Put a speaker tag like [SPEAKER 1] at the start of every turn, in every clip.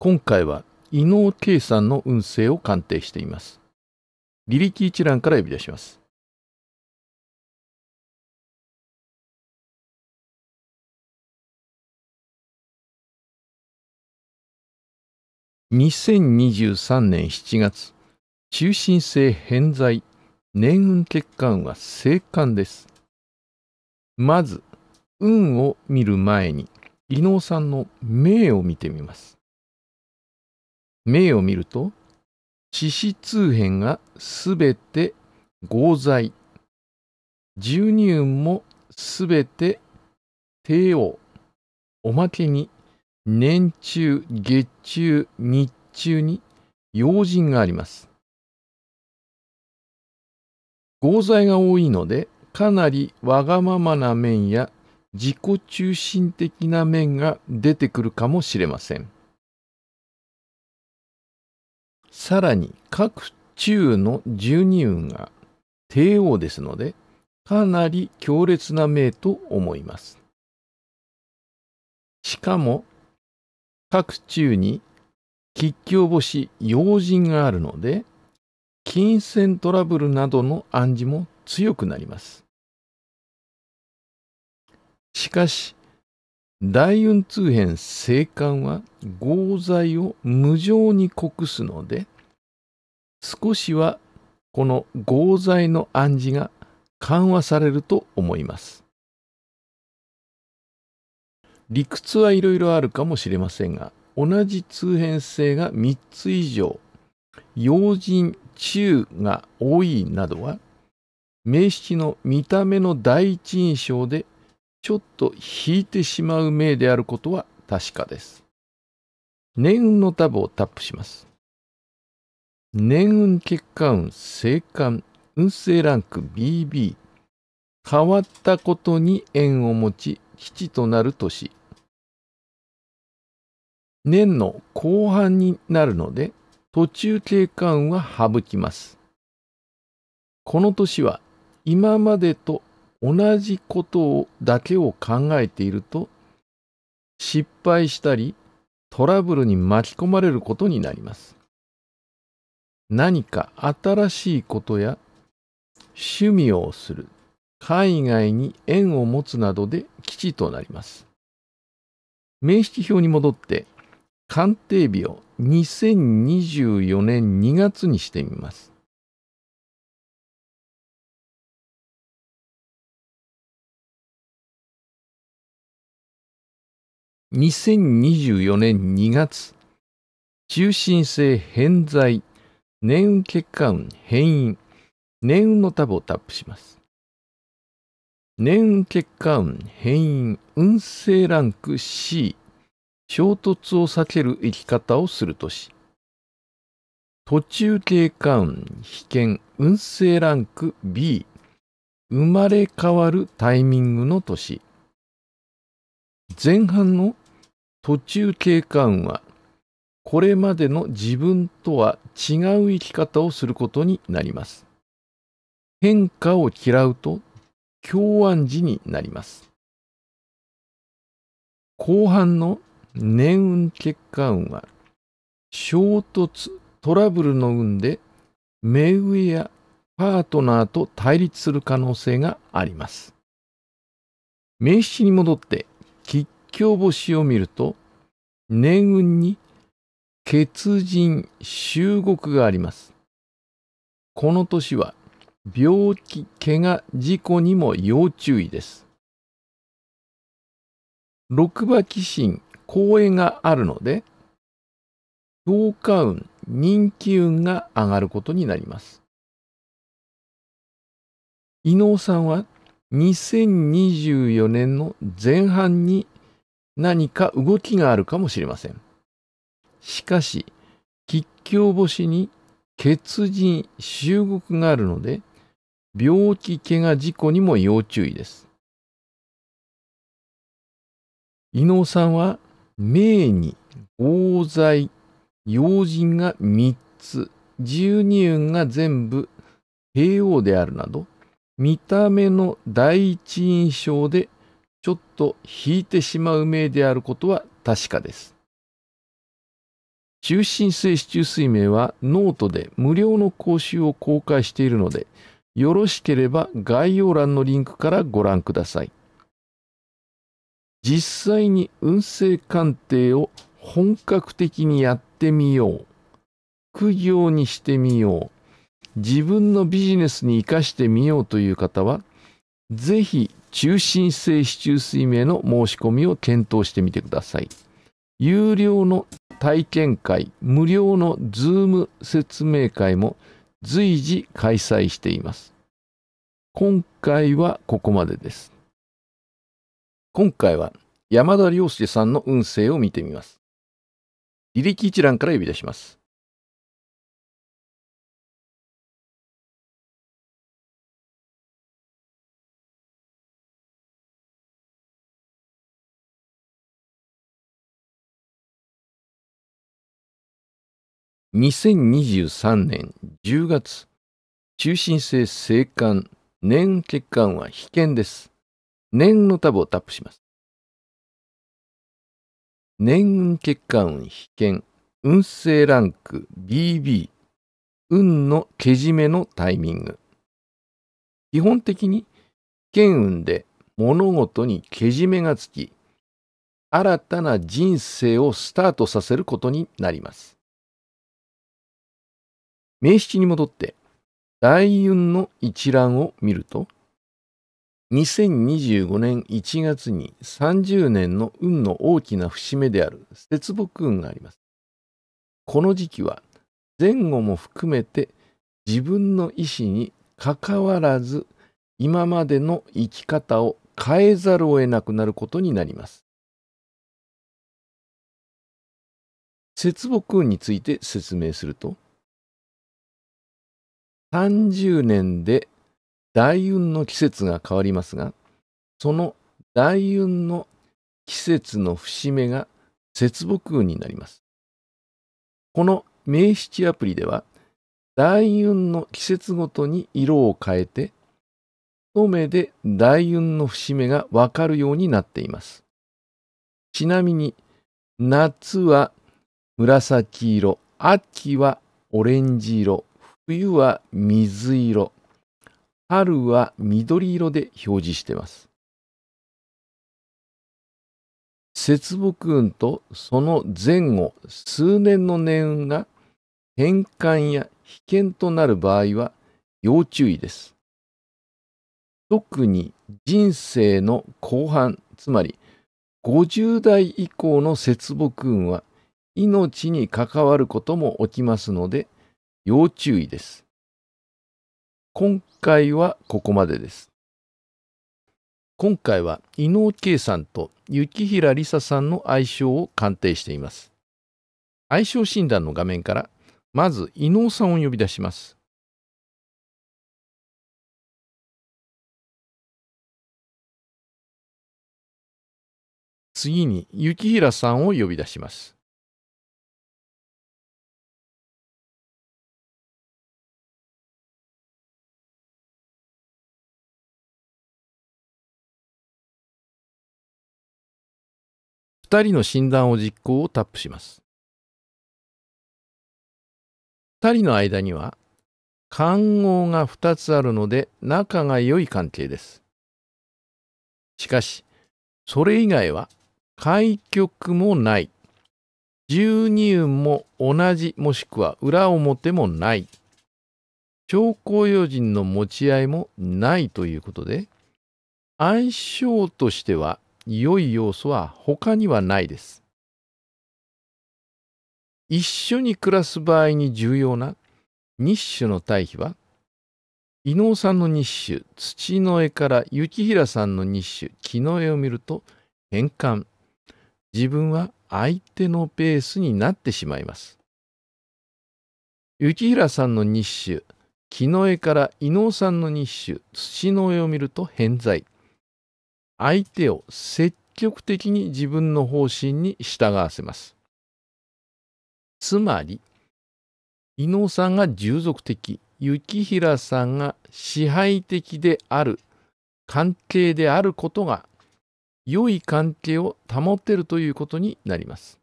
[SPEAKER 1] 今回は伊能圭さんの運勢を鑑定しています。履歴一覧から呼び出します。2023
[SPEAKER 2] 年7月、中心性偏在、年運欠陥は生還です。まず、運を見る前に、伊能さんの命を見てみます。名を見ると、地支通変がすべて合剤。十二運もすべて帝王。おまけに、年中、月中、日中に用心があります。合剤が多いので、かなりわがままな面や自己中心的な面が出てくるかもしれません。さらに各中の十二運が帝王ですので、かなり強烈な命と思います。しかも、各中に吉凶星用心があるので、金銭トラブルなどの暗示も強くなります。しかし、大運通変生還は合罪を無情に告すので少しはこの合罪の暗示が緩和されると思います理屈はいろいろあるかもしれませんが同じ通変性が3つ以上用心中が多いなどは名詞の見た目の第一印象でちょっと引いてしまう命であることは確かです。年運のタブをタップします。年運結果運、生還、運勢ランク BB。変わったことに縁を持ち、基地となる年。年の後半になるので、途中経過運は省きます。この年は今までと同じことをだけを考えていると失敗したりトラブルに巻き込まれることになります。何か新しいことや趣味をする、海外に縁を持つなどで基地となります。名式表に戻って鑑定日を2024
[SPEAKER 1] 年2月にしてみます。2024年2月、中心性偏在、
[SPEAKER 2] 年運血管変因、年運のタブをタップします。年運血管変因運勢ランク C、衝突を避ける生き方をする年。途中経過運、被験運勢ランク B、生まれ変わるタイミングの年。前半の途中経過運はこれまでの自分とは違う生き方をすることになります。変化を嫌うと共安時になります。後半の年運結果運は衝突トラブルの運で目上やパートナーと対立する可能性があります。名詞に戻って吉凶星を見ると、年運に欠人、収穫があります。この年は、病気、怪我、事故にも要注意です。六馬鬼神、公園があるので、評価運、人気運が上がることになります。伊能さんは2024年の前半に何か動きがあるかもしれません。しかし、吉凶星に欠人、修国があるので、病気、怪我、事故にも要注意です。伊能さんは、命に、王罪、要人が3つ、十二運が全部、帝王であるなど、見た目の第一印象でちょっと引いてしまう名であることは確かです。中心性市中水名はノートで無料の講習を公開しているので、よろしければ概要欄のリンクからご覧ください。実際に運勢鑑定を本格的にやってみよう。苦行にしてみよう自分のビジネスに生かしてみようという方は、ぜひ中心性支柱水明の申し込みを検討してみてください。有料の体験会、無料の Zoom 説明会も随時開催しています。今回はここまでです。今回は山田良介さん
[SPEAKER 1] の運勢を見てみます。履歴一覧から呼び出します。2023年10月、中心性性管、年血
[SPEAKER 2] 管は危険です。念のタブをタップします。年運血管運被験、運勢ランク BB、運のけじめのタイミング。基本的に、剣運で物事にけじめがつき、新たな人生をスタートさせることになります。名詞に戻って、大運の一覧を見ると、2025年1月に30年の運の大きな節目である節木運があります。この時期は前後も含めて自分の意思にかかわらず今までの生き方を変えざるを得なくなることになります。
[SPEAKER 1] 節木運について説明すると、30年で大運の季
[SPEAKER 2] 節が変わりますが、その大運の季節の節目が節木運になります。この名七アプリでは、大運の季節ごとに色を変えて、一目で大運の節目がわかるようになっています。ちなみに、夏は紫色、秋はオレンジ色、冬は水色、春は緑色で表示しています。節木運とその前後数年の年運が変換や危険となる場合は要注意です。特に人生の後半、つまり50代以降の節木運は命に関わることも起きますので、要注意です。今回はここまでです。今回は伊能圭さんと雪平梨沙さんの相性を鑑定しています。相性診断の画面からまず伊
[SPEAKER 1] 能さんを呼び出します。次に雪平さんを呼び出します。2人の診断を実行をタップします。
[SPEAKER 2] 2人の間には関号が2つあるので仲が良い関係です。しかし、それ以外は開局もない。十二運も同じもしくは裏表もない。超高用人の持ち合いもないということで、相性としては良い要素は他にはないです。一緒に暮らす場合に重要な日種の対比は伊能さんの日種土の絵から幸平さんの日種木の絵を見ると変換自分は相手のペースになってしまいます幸平さんの日種木の絵から伊能さんの日種土の絵を見ると偏在相手を積極的に自分の方針に従わせます。つまり、伊能さんが従属的、幸平さんが支配的である、関係であることが、良い関係を保てるということになります。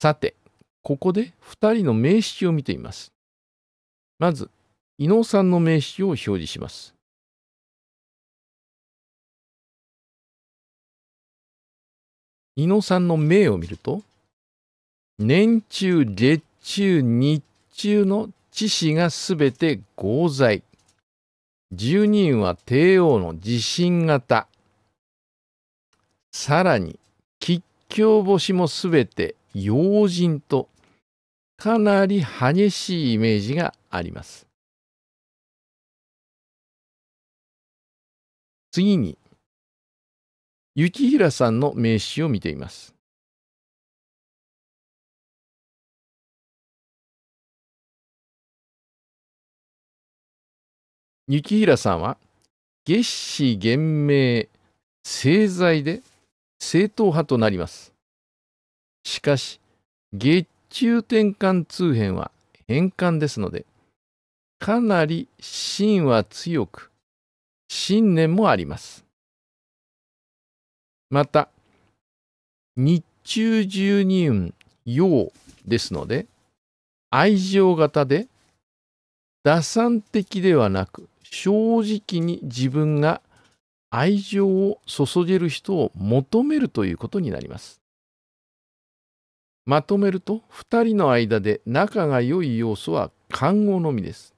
[SPEAKER 2] さて、ここで2人の名
[SPEAKER 1] 詞を見てみます。まず、伊能さんの名詞を表示します。伊野さんの名を見ると、年中、月中、日
[SPEAKER 2] 中の知子がすべて合罪。12人は帝王の自信型。さらに、吉祥星もすべて要人と、かなり
[SPEAKER 1] 激しいイメージがあります。次に、幸平さんの名刺を見ています。幸平さんは月子厳明政財で正統派
[SPEAKER 2] となります。しかし月中転換通変は変換ですのでかなり芯は強く信念もあります。また、日中十二運、陽ですので、愛情型で、打算的ではなく、正直に自分が愛情を注げる人を求めるということになります。まとめると、2人の間で仲が良い要素は看護のみです。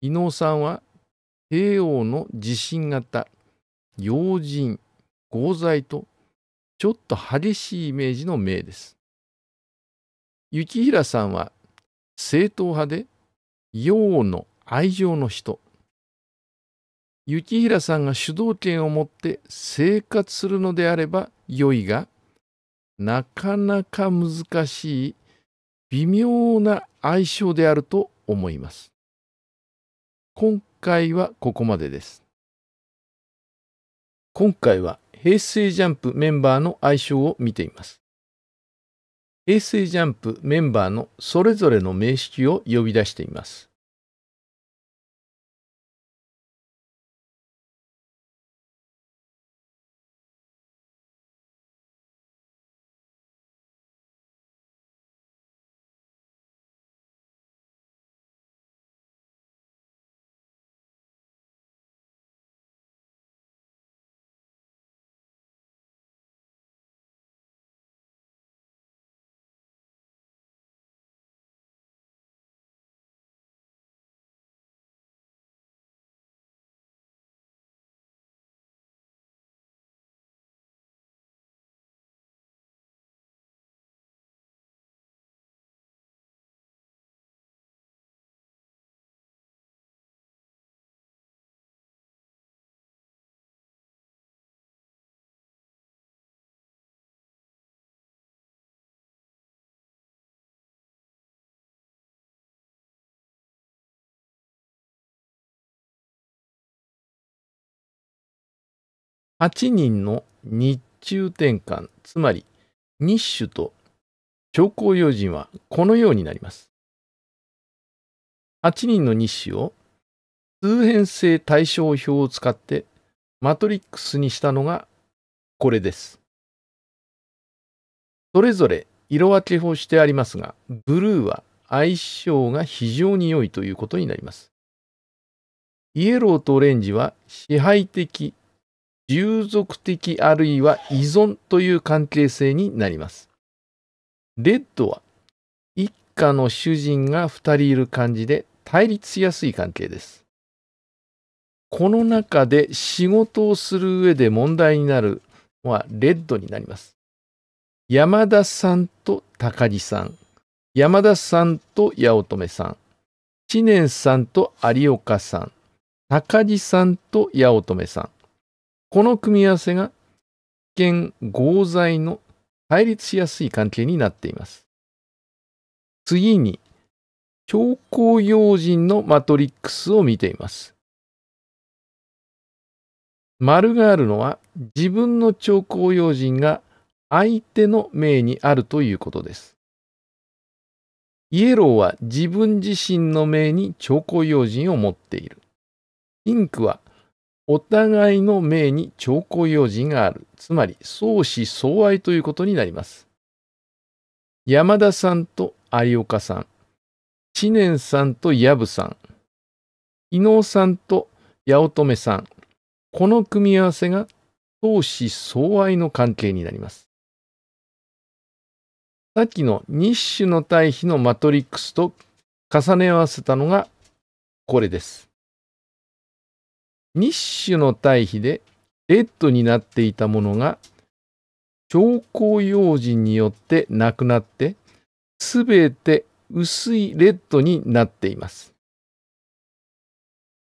[SPEAKER 2] 伊能さんは、帝王の自信型、用心、合剤と、ちょっと激しいイメージの名です。幸平さんは正統派で、陽の愛情の人。幸平さんが主導権を持って生活するのであれば良いが、なかなか難しい微妙な相性であると思います。今回はここまでです。今回は平成ジャンプメンバーの愛称
[SPEAKER 1] を見ています。平成ジャンプメンバーのそれぞれの名式を呼び出しています。8人の日中転換、つ
[SPEAKER 2] まり日首と兆候用人はこのようになります。8人の日首を通変性対象表を使ってマトリックスにしたのがこれです。それぞれ色分けをしてありますが、ブルーは相性が非常に良いということになります。イエローとオレンジは支配的従属的あるいは依存という関係性になります。レッドは一家の主人が2人いる感じで対立しやすい関係です。この中で仕事をする上で問題になるのはレッドになります。山田さんと高木さん、山田さんと八乙女さん、知念さんと有岡さん、高木さんと八乙女さん、この組み合わせが危険合罪の対立しやすい関係になっています。次に、兆高用人のマトリックスを見ています。丸があるのは自分の兆高用人が相手の命にあるということです。イエローは自分自身の命に兆高用人を持っている。インクはお互いの命に兆候用事がある。つまり、相思相愛ということになります。山田さんと有岡さん、知念さんと藪さん、伊能さんと八乙女さん、この組み合わせが相思相愛の関係になります。さっきの日種の対比のマトリックスと重ね合わせたのがこれです。日種の対比でレッドになっていたものが兆候用心によってなくなってすべて薄いレッドになっています。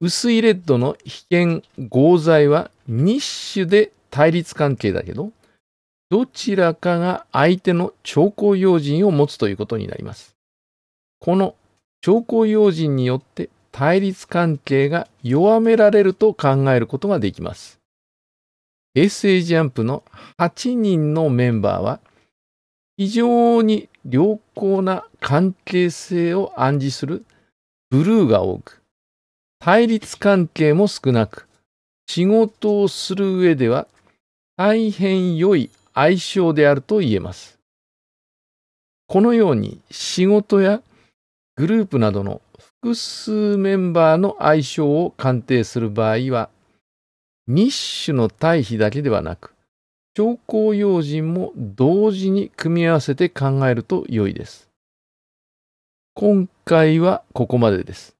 [SPEAKER 2] 薄いレッドの被験合剤は日種で対立関係だけどどちらかが相手の兆候用心を持つということになります。この兆候用心によって対立関係が弱められると考えることができます。SA ジャンプの8人のメンバーは非常に良好な関係性を暗示するブルーが多く、対立関係も少なく、仕事をする上では大変良い相性であると言えます。このように仕事やグループなどの複数メンバーの相性を鑑定する場合は、日種の対比だけではなく、調光用心も同時に組み合わせて考えると良いです。今回はここまでです。